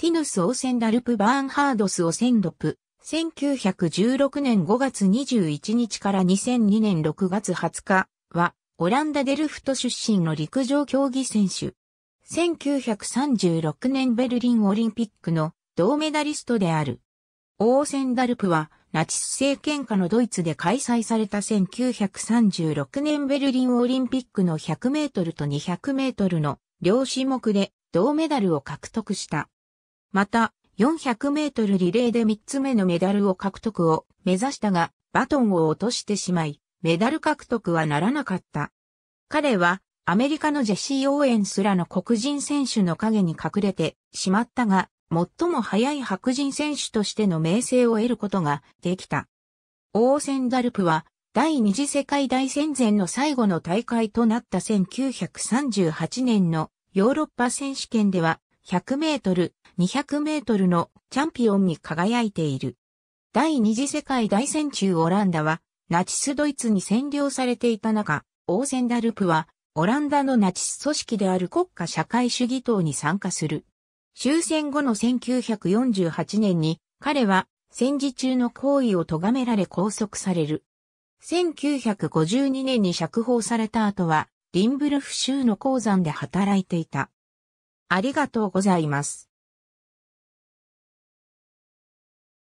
ティヌス・オーセンダルプ・バーンハードス・オセンドプ、1916年5月21日から2002年6月20日は、オランダ・デルフト出身の陸上競技選手。1936年ベルリンオリンピックの銅メダリストである。オーセンダルプは、ナチス政権下のドイツで開催された1936年ベルリンオリンピックの100メートルと200メートルの両種目で銅メダルを獲得した。また、400メートルリレーで3つ目のメダルを獲得を目指したが、バトンを落としてしまい、メダル獲得はならなかった。彼は、アメリカのジェシー・オーエンスらの黒人選手の影に隠れてしまったが、最も早い白人選手としての名声を得ることができた。オーセンダルプは、第二次世界大戦前の最後の大会となった1938年のヨーロッパ選手権では100メートル、200メートルのチャンピオンに輝いている。第二次世界大戦中オランダはナチスドイツに占領されていた中、オーセンダルプはオランダのナチス組織である国家社会主義党に参加する。終戦後の1948年に彼は戦時中の行為を咎められ拘束される。1952年に釈放された後は、リンブルフ州の鉱山で働いていた。ありがとうございます。